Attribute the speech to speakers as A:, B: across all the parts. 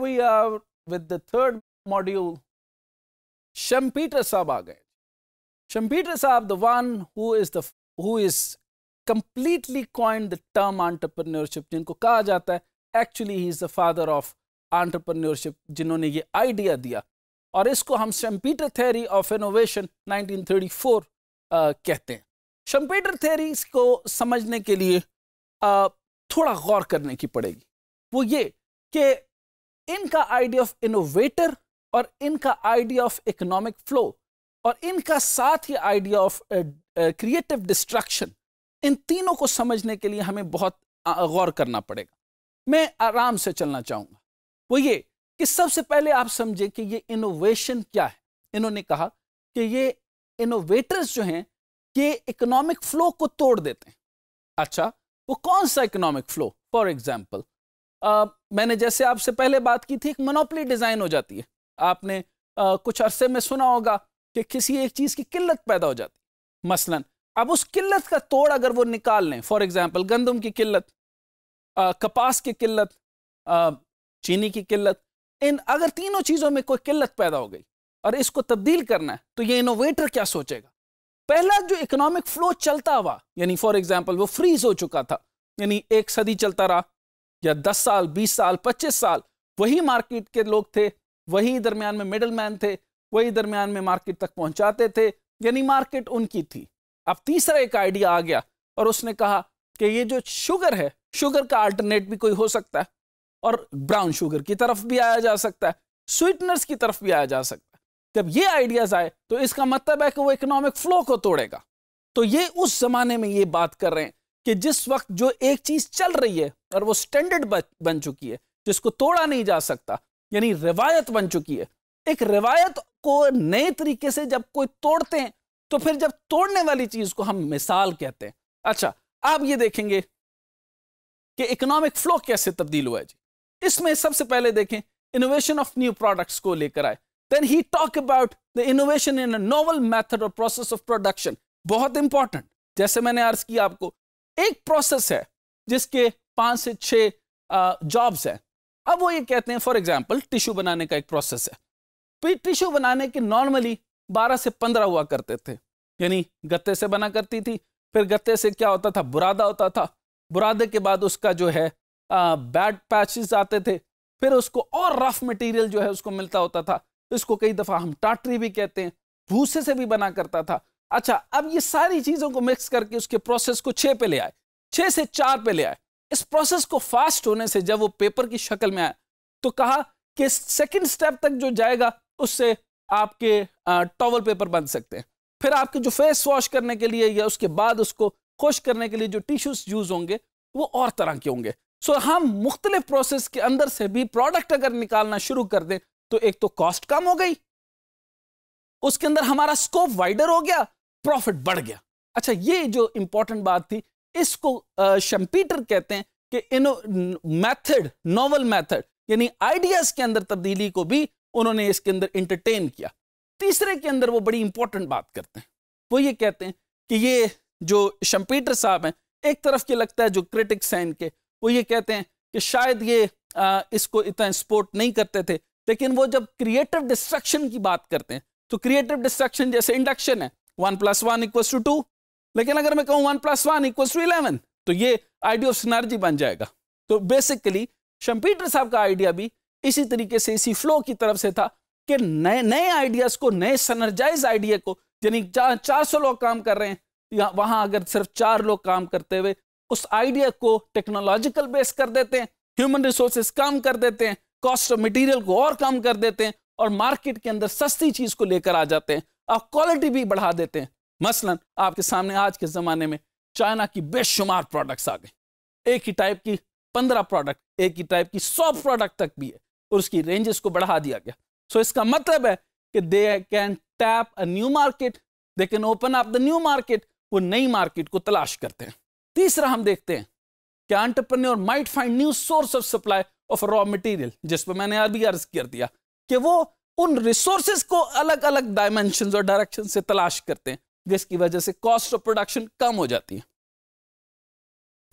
A: we are with the third module. Shampeter Saab aa gaye. Shampeter Saab, the one who is the who is completely coined the term entrepreneurship, जिनको कहा जाता है actually he is the father of entrepreneurship जिन्होंने ये idea दिया और इसको हम शम्पीटर थेरी ऑफ इनोवेशन 1934 आ, कहते हैं शम्पीटर थेरी को समझने के लिए आ, थोड़ा गौर करने की पड़ेगी वो ये कि इनका आइडिया ऑफ इनोवेटर और इनका आइडिया ऑफ इकोनॉमिक फ्लो और इनका साथ ही आइडिया ऑफ क्रिएटिव डिस्ट्रक्शन इन तीनों को समझने के लिए हमें बहुत गौर करना पड़ेगा मैं आराम से चलना चाहूंगा वो ये कि सबसे पहले आप समझे कि ये इनोवेशन क्या है इन्होंने कहा कि ये इनोवेटर्स जो हैं ये इकोनॉमिक फ्लो को तोड़ देते हैं अच्छा वो कौन सा इकोनॉमिक फ्लो फॉर एग्जाम्पल आ, मैंने जैसे आपसे पहले बात की थी एक मनोपली डिज़ाइन हो जाती है आपने आ, कुछ अरसे में सुना होगा कि किसी एक चीज़ की किल्लत पैदा हो जाती है मसलन अब उस किल्लत का तोड़ अगर वो निकाल लें फॉर एग्ज़ाम्पल गंदम की किल्लत आ, कपास की किल्लत चीनी की किल्लत इन अगर तीनों चीज़ों में कोई किल्लत पैदा हो गई और इसको तब्दील करना है तो ये इनोवेटर क्या सोचेगा पहला जो इकोनॉमिक फ्लो चलता हुआ यानी फॉर एग्जाम्पल वो फ्रीज हो चुका था यानी एक सदी चलता रहा या दस साल बीस साल पच्चीस साल वही मार्केट के लोग थे वही दरमियान में मिडल मैन थे वही दरमियान में मार्केट तक पहुंचाते थे यानी मार्केट उनकी थी अब तीसरा एक आइडिया आ गया और उसने कहा कि ये जो शुगर है शुगर का अल्टरनेट भी कोई हो सकता है और ब्राउन शुगर की तरफ भी आया जा सकता है स्वीटनर्स की तरफ भी आया जा सकता है जब ये आइडियाज आए तो इसका मतलब है कि वो इकोनॉमिक फ्लो को तोड़ेगा तो ये उस जमाने में ये बात कर रहे हैं कि जिस वक्त जो एक चीज चल रही है और वो स्टैंडर्ड बन चुकी है जिसको तोड़ा नहीं जा सकता यानी रिवायत बन चुकी है एक रिवायत को नए तरीके से जब कोई तोड़ते हैं तो फिर जब तोड़ने वाली चीज को हम मिसाल कहते हैं अच्छा आप ये देखेंगे कि इकोनॉमिक फ्लो कैसे तब्दील हुआ है जी इसमें सबसे पहले देखें इनोवेशन ऑफ न्यू प्रोडक्ट्स को लेकर आए then he talk about the innovation in novel method और प्रोसेस ऑफ प्रोडक्शन बहुत इंपॉर्टेंट जैसे मैंने अर्ज किया आपको एक प्रोसेस है जिसके पांच से छह जॉब्स हैं अब वो ये कहते हैं फॉर एग्जाम्पल टिश्यू बनाने का एक प्रोसेस है तो ये टिश्यू बनाने के नॉर्मली बारह से पंद्रह हुआ करते थे यानी गत्ते से बना करती थी फिर गत्ते से क्या होता था बुरादा होता था बुरादे के बाद उसका जो है बैड पैचेस आते थे फिर उसको और रफ मटेरियल जो है उसको मिलता होता था इसको कई दफ़ा हम टाटरी भी कहते हैं भूसे से भी बना करता था अच्छा अब ये सारी चीज़ों को मिक्स करके उसके प्रोसेस को छह पे ले आए छः से चार पे ले आए इस प्रोसेस को फास्ट होने से जब वो पेपर की शक्ल में आए तो कहा कि सेकंड स्टेप तक जो जाएगा उससे आपके टॉवल पेपर बन सकते हैं फिर आपके जो फेस वॉश करने के लिए या उसके बाद उसको खुश करने के लिए जो टिश्यूज यूज़ होंगे वो और तरह के होंगे सो हम मुख्तलिफ प्रोसेस के अंदर से भी प्रोडक्ट अगर निकालना शुरू कर दें तो एक तो कॉस्ट कम हो गई उसके अंदर हमारा स्कोप वाइडर हो गया प्रॉफिट बढ़ गया अच्छा ये जो इंपॉर्टेंट बात थी इसको शम्पीटर कहते हैं कि इन मैथड नॉवल मैथड यानी आइडियाज के अंदर तब्दीली को भी उन्होंने इसके अंदर इंटरटेन किया तीसरे के अंदर वो बड़ी इंपॉर्टेंट बात करते हैं वो ये कहते हैं कि ये जो शम्पीटर साहब हैं एक तरफ के लगता है जो क्रिटिक्स हैं इनके वो ये कहते हैं कि शायद ये आ, इसको इतना सपोर्ट नहीं करते थे लेकिन वो जब क्रिएटिव डिस्ट्रक्शन की बात करते हैं तो क्रिएटिव डिस्ट्रक्शन जैसे इंडक्शन है one plus one equal to two लेकिन अगर मैं कहूं one plus one equal to eleven तो ये आइडिया ऑफ सिनर्जी बन जाएगा तो बेसिकली शम्पीटर साहब का आइडिया भी इसी तरीके से इसी फ्लो की तरफ से था कि नए नए आइडियाज को नए सनर्जाइज आइडिया को यानी जहां चार सौ लोग काम कर रहे हैं तो या वहां अगर सिर्फ चार लोग काम करते हुए उस आइडिया को टेक्नोलॉजिकल बेस कर देते हैं ह्यूमन रिसोर्सेस कम कर देते हैं कॉस्ट ऑफ मटेरियल को और कम कर देते हैं और मार्केट के अंदर सस्ती चीज को लेकर आ जाते हैं और क्वालिटी भी बढ़ा देते हैं मसलन आपके सामने आज के ज़माने में चाइना की बेशुमार प्रोडक्ट्स आ गए एक ही टाइप की पंद्रह प्रोडक्ट एक ही टाइप की सौ प्रोडक्ट तक भी है और उसकी रेंजेस को बढ़ा दिया गया सो so इसका मतलब है कि they can tap a new market they can open up the new market वो नई मार्केट को तलाश करते हैं तीसरा हम देखते हैं कि entrepreneur might find new source of supply of raw material जिस पर मैंने अभी अर्ज कर दिया कि वो उन रिसोर्सेज को अलग अलग डायमेंशन और डायरेक्शन से तलाश करते हैं जिसकी वजह से कॉस्ट ऑफ प्रोडक्शन कम हो जाती है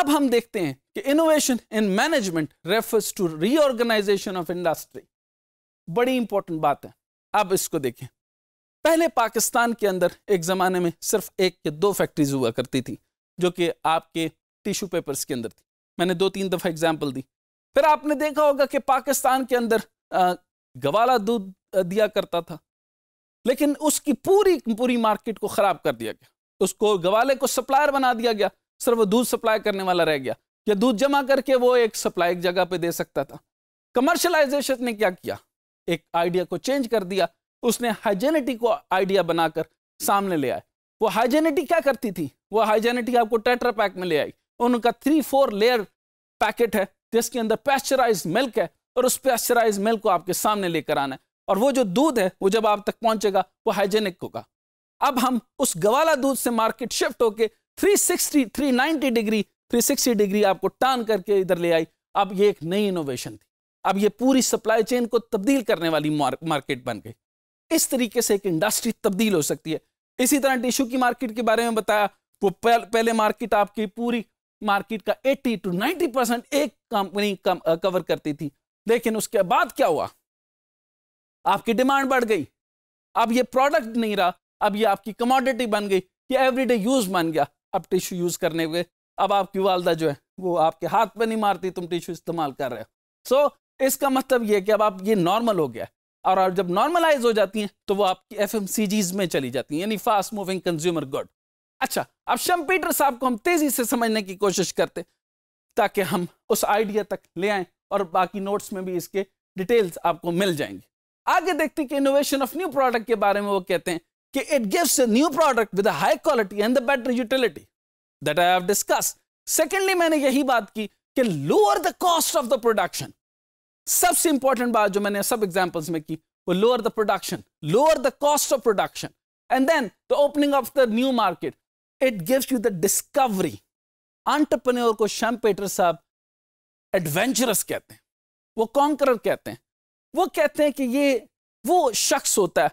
A: अब हम देखते हैं कि innovation in management refers to reorganisation of industry बड़ी इंपॉर्टेंट बात है अब इसको देखें पहले पाकिस्तान के अंदर एक ज़माने में सिर्फ एक या दो फैक्ट्रीज हुआ करती थी जो कि आपके टिश्यू पेपर्स के अंदर थी मैंने दो तीन दफ़ा एग्जाम्पल दी फिर आपने देखा होगा कि पाकिस्तान के अंदर गवाला दूध दिया करता था लेकिन उसकी पूरी पूरी मार्केट को ख़राब कर दिया गया उसको गवाले को सप्लायर बना दिया गया सर वो दूध सप्लाई करने वाला रह गया या दूध जमा करके वो एक सप्लाई एक जगह पे दे सकता था कमर्शलाइजेशन ने क्या किया एक आइडिया को चेंज कर दिया उसने हाइजेनिटी को आइडिया बनाकर सामने ले आए वो हाइजेनिटी क्या करती थी वो हाइजेनिटी आपको टेट्रा पैक में ले आई उनका थ्री फोर लेयर पैकेट है जिसके अंदर पैस्चराइज मिल्क है और उस पैस्चराइज मिल्क को आपके सामने लेकर आना है और वो जो दूध है वो जब आप तक पहुंचेगा वो हाइजेनिक होगा अब हम उस गवाला दूध से मार्केट शिफ्ट होके 360 390 डिग्री 360 डिग्री आपको टर्न करके इधर ले आई अब ये एक नई इनोवेशन थी अब ये पूरी सप्लाई चेन को तब्दील करने वाली मार्केट बन गई इस तरीके से एक इंडस्ट्री तब्दील हो सकती है इसी तरह टिश्यू की मार्केट के बारे में बताया वो पहले मार्केट आपकी पूरी मार्केट का 80 टू 90 परसेंट एक कंपनी कवर करती थी लेकिन उसके बाद क्या हुआ आपकी डिमांड बढ़ गई अब ये प्रोडक्ट नहीं रहा अब ये आपकी कमोडिटी बन गई ये एवरीडे यूज बन गया अब टिश्यू यूज करने हुए अब आपकी वालदा जो है वो आपके हाथ पे नहीं मारती तुम टिश्यू इस्तेमाल कर रहे हो सो so, इसका मतलब ये है कि अब आप ये नॉर्मल हो गया और आप जब नॉर्मलाइज हो जाती हैं तो वो आपकी एफ में चली जाती हैं यानी फास्ट मूविंग कंज्यूमर गुड अच्छा अब शम्पीटर साहब को हम तेजी से समझने की कोशिश करते ताकि हम उस आइडिया तक ले आए और बाकी नोट्स में भी इसके डिटेल्स आपको मिल जाएंगे आगे देखते कि इनोवेशन ऑफ न्यू प्रोडक्ट के बारे में वो कहते हैं कि it gives a new product with high quality and the better utility that I have discuss secondly मैंने यही बात की कि lower the cost of the production सबसे इंपॉर्टेंट बात जो मैंने सब एग्जाम्पल्स में की वो lower the production lower the cost of production and then the opening of the new market it gives you the discovery entrepreneur को श्याम पेटर साहब एडवेंचरस कहते हैं वो कॉन्करर कहते हैं वो कहते हैं कि ये वो शख्स होता है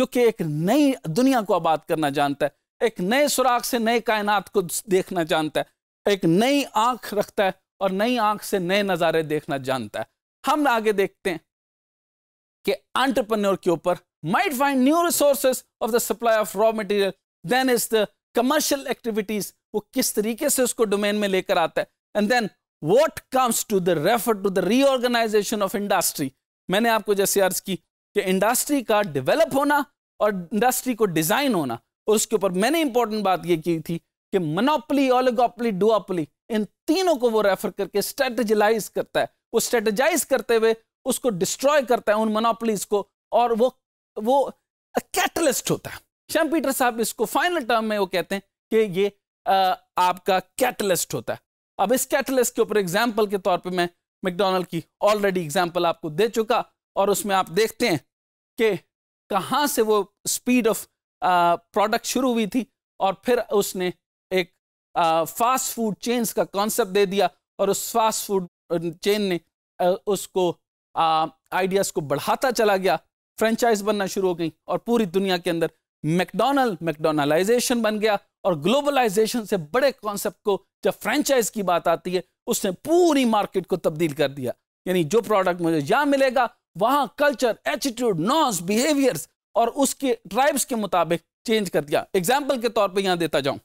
A: जो कि एक नई दुनिया को आबाद करना जानता है एक नए सुराख से नए कायनात को देखना जानता है एक नई आंख रखता है और नई आंख से नए नज़ारे देखना जानता है हम आगे देखते हैं कि एंटरप्रेन्योर के ऊपर might find new resources of the supply of raw material then is the commercial activities वो किस तरीके से उसको डोमेन में लेकर आता है and then what comes to the refer to the reorganisation of industry मैंने आपको जैसे अर्ज की कि इंडस्ट्री का डेवलप होना और इंडस्ट्री को डिजाइन होना और उसके ऊपर मैंने इंपॉर्टेंट बात ये की थी कि मनोपली ओलिगोपली डुआपली इन तीनों को वो रेफर करके स्ट्रेटेजलाइज करता है वो स्ट्रेटेजाइज करते हुए उसको डिस्ट्रॉय करता है उन मनोपलीज को और वो वो कैटलिस्ट होता है श्याम पीटर साहब इसको फाइनल टर्म में वो कहते हैं कि ये आ, आपका कैटलिस्ट होता है अब इस कैटलिस्ट के ऊपर एग्जाम्पल के तौर पर मैं मैकडोनल्ड की ऑलरेडी एग्जाम्पल आपको दे चुका और उसमें आप देखते हैं कि कहाँ से वो स्पीड ऑफ प्रोडक्ट शुरू हुई थी और फिर उसने एक फास्ट फूड चेन्स का कॉन्सेप्ट दे दिया और उस फास्ट फूड चेन ने आ, उसको आइडियाज़ को बढ़ाता चला गया फ्रेंचाइज बनना शुरू हो गई और पूरी दुनिया के अंदर मैकडोनल्ड मैकडोनलाइजेशन बन गया और ग्लोबलाइजेशन से बड़े कॉन्सेप्ट को जब फ्रेंचाइज की बात आती है उसने पूरी मार्केट को तब्दील कर दिया यानी जो प्रोडक्ट मुझे यहाँ मिलेगा वहाँ कल्चर एटीट्यूड नॉस बिहेवियर्स और उसके ट्राइब्स के मुताबिक चेंज कर दिया एग्जाम्पल के तौर पर यहाँ देता जाऊँ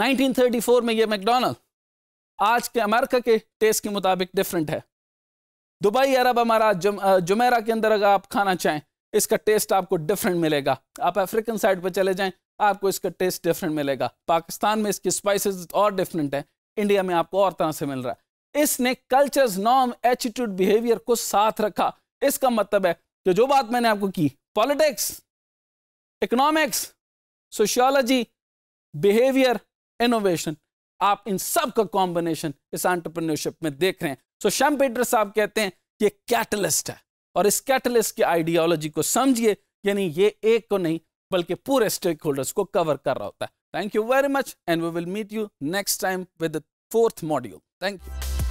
A: 1934 में ये मैकडोनल्ड आज के अमेरिका के टेस्ट के मुताबिक डिफरेंट है दुबई अरब हमारा जुम, जुमेरा के अंदर अगर आप खाना चाहें इसका टेस्ट आपको डिफरेंट मिलेगा आप अफ्रीकन साइड पर चले जाएं आपको इसका टेस्ट डिफरेंट मिलेगा पाकिस्तान में इसकी स्पाइसेस और डिफरेंट हैं इंडिया में आपको और तरह से मिल रहा है इसने कल्चर्स नॉर्म एटीट्यूड बिहेवियर को साथ रखा इसका मतलब है कि जो बात मैंने आपको की politics economics sociology behaviour innovation आप इन सब का कॉम्बिनेशन इस एंटरप्रेन्योरशिप में देख रहे हैं सो श्याम पीटर साहब कहते हैं ये कैटलिस्ट है और इस कैटलिस्ट की आइडियोलॉजी को समझिए यानी ये एक को नहीं बल्कि पूरे स्टेक होल्डर्स को कवर कर रहा होता है Thank you very much and we will meet you next time with the fourth module. Thank you.